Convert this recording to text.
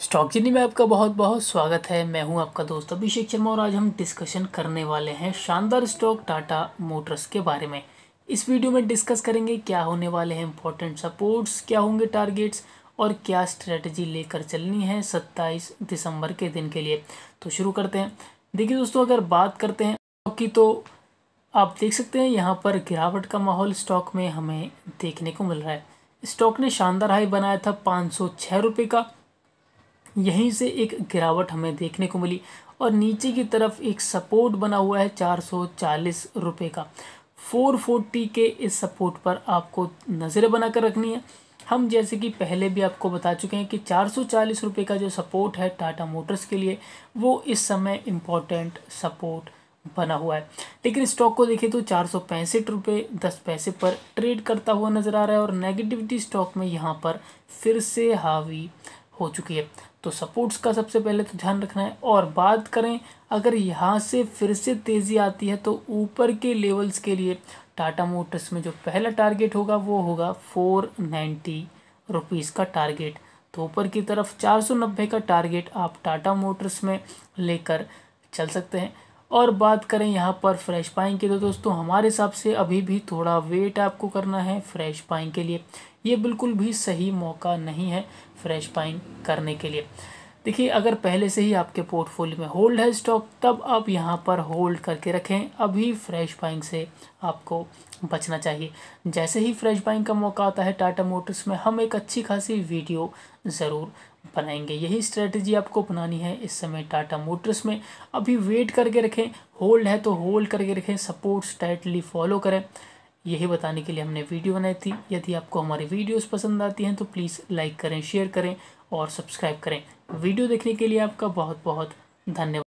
stock journey में आपका बहुत बहुत स्वागत है मैं हूं आपका दोस्त अभिषेक शर्मा और आज हम डिस्कशन करने वाले हैं शानदार स्टॉक टाटा मोटर्स के बारे में इस वीडियो में डिस्कस करेंगे क्या होने वाले हैं इंपॉर्टेंट सपोर्ट्स क्या होंगे टारगेट्स और क्या स्ट्रेटजी लेकर चलनी है सत्ताईस दिसंबर के दिन के लिए तो शुरू करते हैं देखिए दोस्तों अगर बात करते हैं स्टॉक की तो आप देख सकते हैं यहाँ पर गिरावट का माहौल स्टॉक में हमें देखने को मिल रहा है स्टॉक ने शानदार हाई बनाया था पाँच सौ छः रुपये का यहीं से एक गिरावट हमें देखने को मिली और नीचे की तरफ एक सपोर्ट बना हुआ है चार सौ चालीस रुपये का फोर फोर्टी के इस सपोर्ट पर आपको नज़रें बनाकर रखनी है हम जैसे कि पहले भी आपको बता चुके हैं कि चार सौ चालीस रुपये का जो सपोर्ट है टाटा मोटर्स के लिए वो इस समय इम्पॉर्टेंट सपोर्ट बना हुआ है लेकिन स्टॉक को देखिए तो चार सौ पैंसठ रुपये दस पैसे पर ट्रेड करता हुआ नज़र आ रहा है और नेगेटिविटी स्टॉक में यहाँ पर फिर से हावी हो चुकी है तो सपोर्ट्स का सबसे पहले तो ध्यान रखना है और बात करें अगर यहाँ से फिर से तेज़ी आती है तो ऊपर के लेवल्स के लिए टाटा मोटर्स में जो पहला टारगेट होगा वो होगा फोर नाइन्टी रुपीज़ का टारगेट तो ऊपर की तरफ चार सौ नब्बे का टारगेट आप टाटा मोटर्स में लेकर चल सकते हैं और बात करें यहाँ पर फ्रेश पाइंग की तो दोस्तों हमारे हिसाब से अभी भी थोड़ा वेट आपको करना है फ्रेश पाइंग के लिए ये बिल्कुल भी सही मौका नहीं है फ्रेश पाइंग करने के लिए देखिए अगर पहले से ही आपके पोर्टफोलियो में होल्ड है स्टॉक तब आप यहाँ पर होल्ड करके रखें अभी फ्रेश बाइंग से आपको बचना चाहिए जैसे ही फ्रेश बाइंग का मौका आता है टाटा मोटर्स में हम एक अच्छी खासी वीडियो ज़रूर बनाएंगे यही स्ट्रेटजी आपको अपनानी है इस समय टाटा मोटर्स में अभी वेट करके रखें होल्ड है तो होल्ड करके रखें सपोर्ट्स टाइटली फॉलो करें यही बताने के लिए हमने वीडियो बनाई थी यदि आपको हमारी वीडियोस पसंद आती हैं तो प्लीज़ लाइक करें शेयर करें और सब्सक्राइब करें वीडियो देखने के लिए आपका बहुत बहुत धन्यवाद